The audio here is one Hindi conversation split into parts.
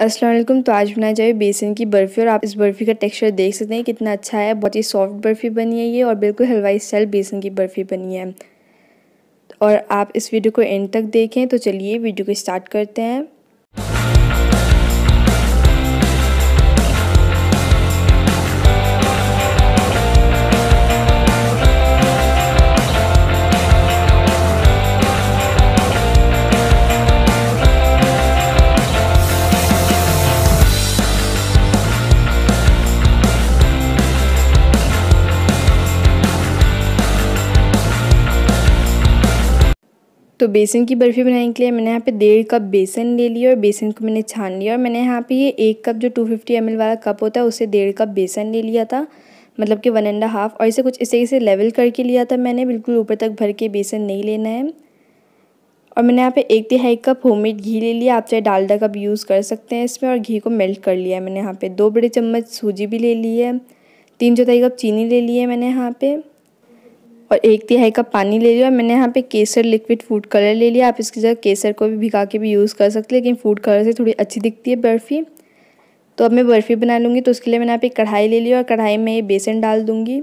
असलम तो आज बनाई जाए बेसन की बर्फ़ी और आप इस बर्फ़ी का टेक्सचर देख सकते हैं कितना अच्छा है बहुत ही सॉफ्ट बर्फ़ी बनी है ये और बिल्कुल हलवाई स्टाइल बेसन की बर्फ़ी बनी है और आप इस वीडियो को एंड तक देखें तो चलिए वीडियो को स्टार्ट करते हैं तो बेसन की बर्फ़ी बनाने के लिए मैंने यहाँ पे डेढ़ कप बेसन ले लिया और बेसन को मैंने छान लिया और मैंने यहाँ पे ये एक कप जो टू फिफ्टी एम वाला कप होता है उसे डेढ़ कप बेसन ले लिया था मतलब कि वन एंड हाफ़ और इसे कुछ इसे इसे लेवल करके लिया था मैंने बिल्कुल ऊपर तक भर के बेसन नहीं लेना है और मैंने यहाँ पे एक तिहाई कप होममेड घी ले लिया आप चाहे डालडा कप यूज़ कर सकते हैं इसमें और घी को मेल्ट कर लिया है मैंने यहाँ पे दो बड़े चम्मच सूजी भी ले ली है तीन चौथाई कप चीनी ले ली है मैंने यहाँ पे और एक तिहाई कप पानी ले लिया और मैंने यहाँ पे केसर लिक्विड फूड कलर ले लिया आप इसकी जगह केसर को भी भिगा के भी यूज़ कर सकते हैं लेकिन फूड कलर से थोड़ी अच्छी दिखती है बर्फ़ी तो अब मैं बर्फ़ी बना लूँगी तो उसके लिए मैंने यहाँ पे कढ़ाई ले ली और कढ़ाई में ये बेसन डाल दूँगी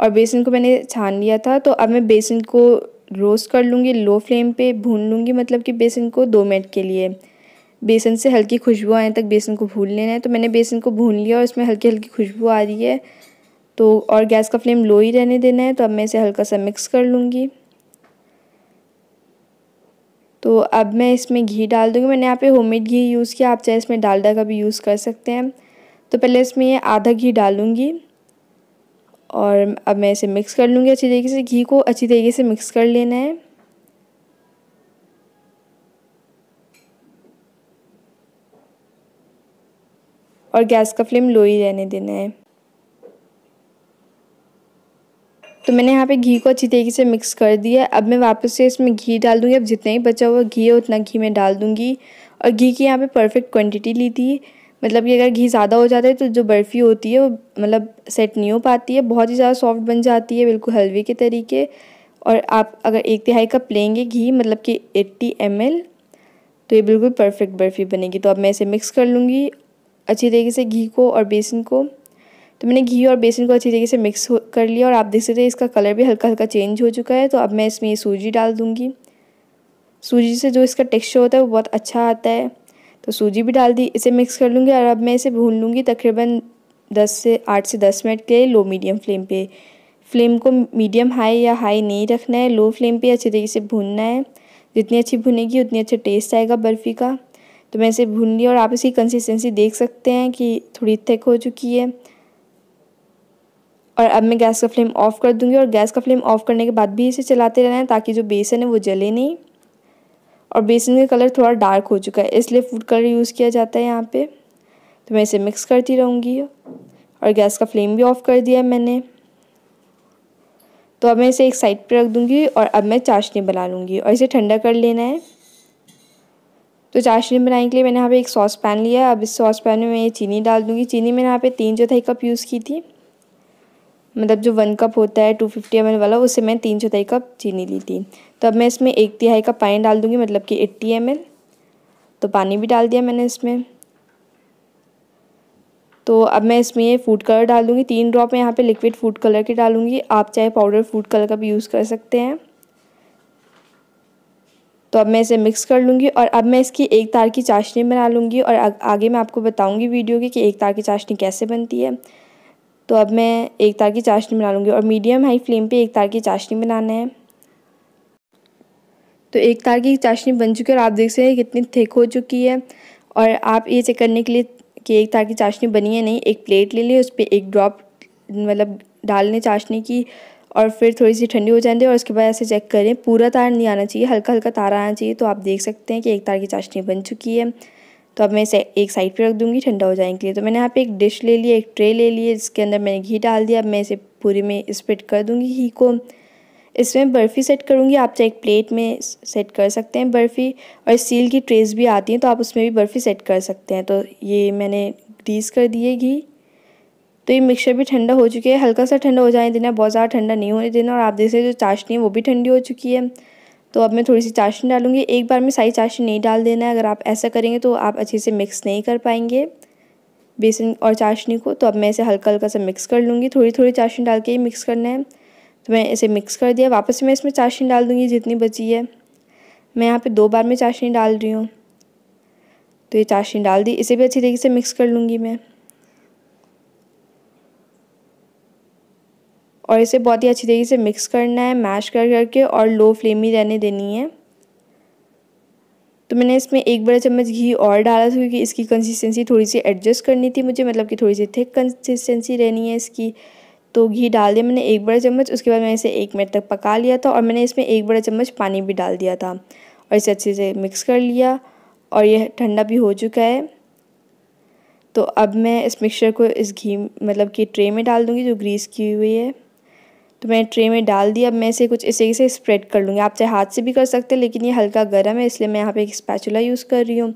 और बेसन को मैंने छान लिया था तो अब मैं बेसन को रोस्ट कर लूँगी लो फ्लेम पर भून लूँगी मतलब कि बेसन को दो मिनट के लिए बेसन से हल्की खुशबू आने तक बेसन को भून लेना है तो मैंने बेसन को भून लिया और इसमें हल्की हल्की खुशबू आ रही है तो और गैस का फ्लेम लो ही रहने देना है तो अब मैं इसे हल्का सा मिक्स कर लूँगी तो अब मैं इसमें घी डाल दूँगी मैंने यहाँ पे होममेड घी यूज़ किया आप चाहे इसमें डालडा का भी यूज़ कर सकते हैं तो पहले इसमें ये आधा घी डालूँगी और अब मैं इसे मिक्स कर लूँगी अच्छी तरीके से घी को अच्छी तरीके से मिक्स कर लेना है और गैस का फ्लेम लो ही रहने देना है तो मैंने यहाँ पे घी को अच्छी तरीके से मिक्स कर दिया अब मैं वापस से इसमें घी डाल दूँगी अब जितना ही बचा हुआ घी है उतना घी मैं डाल दूँगी और घी की यहाँ पे परफेक्ट क्वांटिटी ली थी मतलब कि अगर घी ज़्यादा हो जाता है तो जो बर्फ़ी होती है वो मतलब सेट नहीं हो पाती है बहुत ही ज़्यादा सॉफ्ट बन जाती है बिल्कुल हलवे के तरीके और आप अगर एक तिहाई कप लेंगे घी मतलब कि एट्टी एम तो ये बिल्कुल परफेक्ट बर्फ़ी बनेगी तो अब मैं इसे मिक्स कर लूँगी अच्छी तरीके से घी को और बेसन को तो मैंने घी और बेसन को अच्छी तरीके से मिक्स कर लिया और आप देख सकते हैं इसका कलर भी हल्का हल्का चेंज हो चुका है तो अब मैं इसमें ये सूजी डाल दूँगी सूजी से जो इसका टेक्सचर होता है वो बहुत अच्छा आता है तो सूजी भी डाल दी इसे मिक्स कर लूँगी और अब मैं इसे भून लूँगी तकरीबन दस से आठ से दस मिनट के लिए लो मीडियम फ्लेम पे फ्लेम को मीडियम हाई या हाई नहीं रखना है लो फ्लेम पे अच्छे तरीके से भूनना है जितनी अच्छी भुनेगी उतनी अच्छा टेस्ट आएगा बर्फ़ी का तो मैं इसे भून ली और आप इसकी कंसिस्टेंसी देख सकते हैं कि थोड़ी थिक हो चुकी है और अब मैं गैस का फ्लेम ऑफ़ कर दूंगी और गैस का फ्लेम ऑफ़ करने के बाद भी इसे चलाते रहना है ताकि जो बेसन है वो जले नहीं और बेसन का कलर थोड़ा डार्क हो चुका है इसलिए फूड कलर यूज़ किया जाता है यहाँ पे तो मैं इसे मिक्स करती रहूँगी और गैस का फ्लेम भी ऑफ़ कर दिया मैंने तो अब मैं इसे एक साइड पर रख दूँगी और अब मैं चाशनी बना लूँगी और इसे ठंडा कर लेना है तो चाशनी बनाने के लिए मैंने यहाँ पर एक सॉस पैन लिया अब इस सॉस पैन में मैं ये चीनी डाल दूँगी चीनी मैंने यहाँ पर तीन चौथाई कप यूज़ की थी मतलब जो वन कप होता है टू फिफ्टी एम वाला उससे मैं तीन चौथाई कप चीनी ली थी तो अब मैं इसमें एक तिहाई कप पानी डाल दूँगी मतलब कि एट्टी एम तो पानी भी डाल दिया मैंने इसमें तो अब मैं इसमें ये फूड कलर डाल दूँगी तीन ड्रॉप मैं यहाँ पे लिक्विड फूड कलर की डालूँगी आप चाहे पाउडर फूड कलर का भी यूज़ कर सकते हैं तो अब मैं इसे मिक्स कर लूँगी और अब मैं इसकी एक तार की चाशनी बना लूँगी और आगे मैं आपको बताऊँगी वीडियो की कि एक तार की चाशनी कैसे बनती है तो अब मैं एक तार की चाशनी बना लूँगी और मीडियम हाई फ्लेम पे एक तार की चाशनी बनाना है तो एक तार की चाशनी बन चुकी है और आप देख सकते हैं कितनी थिक हो चुकी है और आप ये चेक करने के लिए कि एक तार की चाशनी बनी है नहीं एक प्लेट ले लें उस पर एक ड्रॉप मतलब डाल लें चाशनी की और फिर थोड़ी सी ठंडी हो जाने दें और उसके बाद ऐसे चेक करें पूरा तार नहीं आना चाहिए हल्का हल्का तार आना चाहिए तो आप देख सकते हैं कि एक तार की चाशनी बन चुकी है तो अब मैं इसे एक साइड पे रख दूँगी ठंडा हो जाने के लिए तो मैंने यहाँ पे एक डिश ले लिया एक ट्रे ले लिया जिसके अंदर मैंने घी डाल दिया अब मैं इसे पूरी में स्प्रेड कर दूँगी घी को इसमें बर्फ़ी सेट करूँगी आप चाहे एक प्लेट में सेट कर सकते हैं बर्फ़ी और सील की ट्रेस भी आती हैं तो आप उसमें भी बर्फ़ी सेट कर सकते हैं तो ये मैंने ग्रीस कर दिए घी तो ये मिक्सचर भी ठंडा हो चुकी है हल्का सा ठंडा हो जाने देना बहुत ज़्यादा ठंडा नहीं होने देना और आप देख सकते जो चाशनी है वो भी ठंडी हो चुकी है तो अब मैं थोड़ी सी चाशनी डालूँगी एक बार में सारी चाशनी नहीं डाल देना है अगर आप ऐसा करेंगे तो आप अच्छे से मिक्स नहीं कर पाएंगे बेसन और चाशनी को तो अब मैं इसे हल्का हल्का सा मिक्स कर लूँगी थोड़ी थोड़ी चाशनी डाल के ही मिक्स करना है तो मैं इसे मिक्स कर दिया वापस मैं इसमें चाशनी डाल दूँगी जितनी बची है मैं यहाँ पर दो बार में चाशनी डाल रही हूँ तो ये चाशनी डाल दी इसे भी अच्छी तरीके से मिक्स कर लूँगी मैं और इसे बहुत ही अच्छी तरीके से मिक्स करना है मैश कर करके और लो फ्लेम ही रहने देनी है तो मैंने इसमें एक बड़ा चम्मच घी और डाला था क्योंकि इसकी कंसिस्टेंसी थोड़ी सी एडजस्ट करनी थी मुझे मतलब कि थोड़ी सी थिक कंसिस्टेंसी रहनी है इसकी तो घी डाल दिया मैंने एक बड़ा चम्मच उसके बाद मैंने इसे एक मिनट तक पका लिया था और मैंने इसमें एक बड़ा चम्मच पानी भी डाल दिया था और इसे अच्छे से मिक्स कर लिया और यह ठंडा भी हो चुका है तो अब मैं इस मिक्सचर को इस घी मतलब कि ट्रे में डाल दूँगी जो ग्रीस की हुई है तो मैंने ट्रे में डाल दिया अब मैं इसे कुछ इसे से स्प्रेड कर लूँगी आप चाहे हाथ से भी कर सकते हैं लेकिन ये हल्का गर्म है इसलिए मैं यहाँ पे एक स्पैचुला यूज़ कर रही हूँ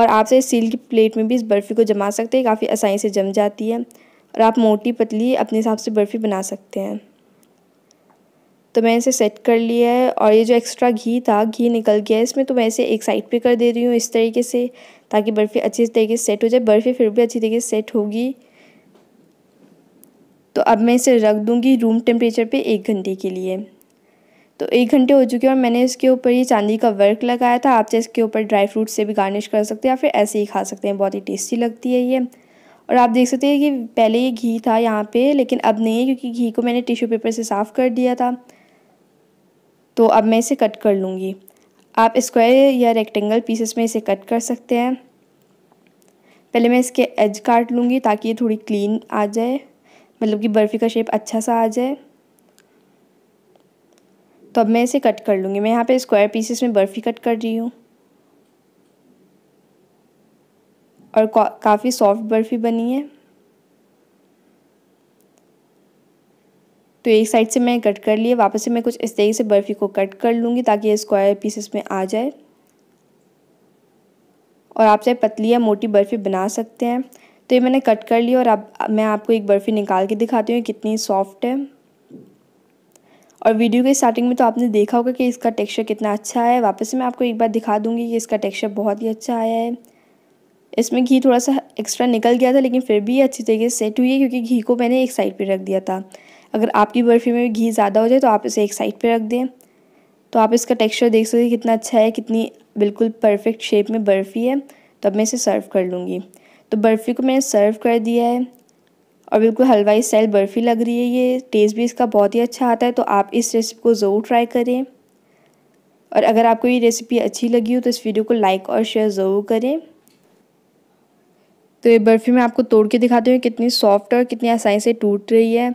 और आप चाहे सील की प्लेट में भी इस बर्फ़ी को जमा सकते हैं काफ़ी आसानी से जम जाती है और आप मोटी पतली अपने हिसाब से बर्फ़ी बना सकते हैं तो मैं इसे सेट कर लिया है और ये जो एक्स्ट्रा घी था घी निकल गया है इसमें तो मैं इसे एक साइड पे कर दे रही हूँ इस तरीके से ताकि बर्फ़ी अच्छी तरीके से सेट हो जाए बर्फ़ी फिर भी अच्छी तरीके से सेट होगी तो अब मैं इसे रख दूँगी रूम टेम्परेचर पर एक घंटे के लिए तो एक घंटे हो चुके हैं और मैंने इसके ऊपर ये चांदी का वर्क लगाया था आप चाहे इसके ऊपर ड्राई फ्रूट से भी गार्निश कर सकते हैं या फिर ऐसे ही खा सकते हैं बहुत ही टेस्टी लगती है ये और आप देख सकते हैं कि पहले ये घी था यहाँ पे लेकिन अब नहीं है क्योंकि घी को मैंने टिश्यू पेपर से साफ़ कर दिया था तो अब मैं इसे कट कर लूँगी आप स्क्वायर या रेक्टेंगल पीसेस में इसे कट कर सकते हैं पहले मैं इसके एज काट लूँगी ताकि ये थोड़ी क्लीन आ जाए मतलब कि बर्फ़ी का शेप अच्छा सा आ जाए तो अब मैं इसे कट कर लूँगी मैं यहाँ पे स्क्वायर पीसेस में बर्फ़ी कट कर रही हूँ और काफ़ी सॉफ्ट बर्फ़ी बनी है तो एक साइड से मैं कट कर लिए वापस से मैं कुछ इस तरीके से बर्फ़ी को कट कर लूँगी ताकि ये स्क्वायर पीसेस में आ जाए और आप चाहे पतली या मोटी बर्फ़ी बना सकते हैं तो ये मैंने कट कर लिया और अब मैं आपको एक बर्फ़ी निकाल के दिखाती हूँ कितनी सॉफ्ट है और वीडियो के स्टार्टिंग में तो आपने देखा होगा कि इसका टेक्सचर कितना अच्छा है वापस मैं आपको एक बार दिखा दूँगी कि इसका टेक्सचर बहुत ही अच्छा आया है इसमें घी थोड़ा सा एक्स्ट्रा निकल गया था लेकिन फिर भी अच्छी तरीके से सेट हुई है क्योंकि घी को मैंने एक साइड पर रख दिया था अगर आपकी बर्फ़ी में घी ज़्यादा हो जाए तो आप इसे एक साइड पर रख दें तो आप इसका टेक्स्चर देख सकते कितना अच्छा है कितनी बिल्कुल परफेक्ट शेप में बर्फ़ी है तो अब मैं इसे सर्व कर लूँगी तो बर्फ़ी को मैंने सर्व कर दिया है और बिल्कुल हलवाई स्टाइल बर्फ़ी लग रही है ये टेस्ट भी इसका बहुत ही अच्छा आता है तो आप इस रेसिपी को ज़रूर ट्राई करें और अगर आपको ये रेसिपी अच्छी लगी हो तो इस वीडियो को लाइक और शेयर ज़रूर करें तो ये बर्फ़ी मैं आपको तोड़ के दिखाती हूँ कितनी सॉफ्ट और कितनी आसानी से टूट रही है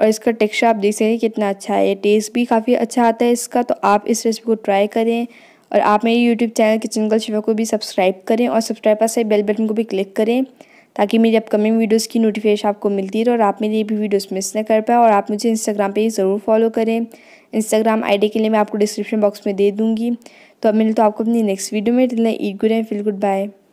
और इसका टेक्सचर आप देख सकते हैं कितना अच्छा है टेस्ट भी काफ़ी अच्छा आता है इसका तो आप इस रेसिपी को ट्राई करें और आप मेरे YouTube channel kitchen girl Shiva को भी सब्सक्राइब करें और सब्सक्राइब पास बेल बटन को भी क्लिक करें ताकि मेरी अपकमिंग वीडियोस की नोटिफिकेशन आपको मिलती रहे और आप मेरी भी वीडियोस मिस ना कर पाए और आप मुझे इंस्टाग्राम पे ज़रूर फॉलो करें इंस्टाग्राम आईडी के लिए मैं आपको डिस्क्रिप्शन बॉक्स में दे दूँगी तो अब मिले तो आपको अपनी नेक्स्ट वीडियो में टिलना eat good and feel good bye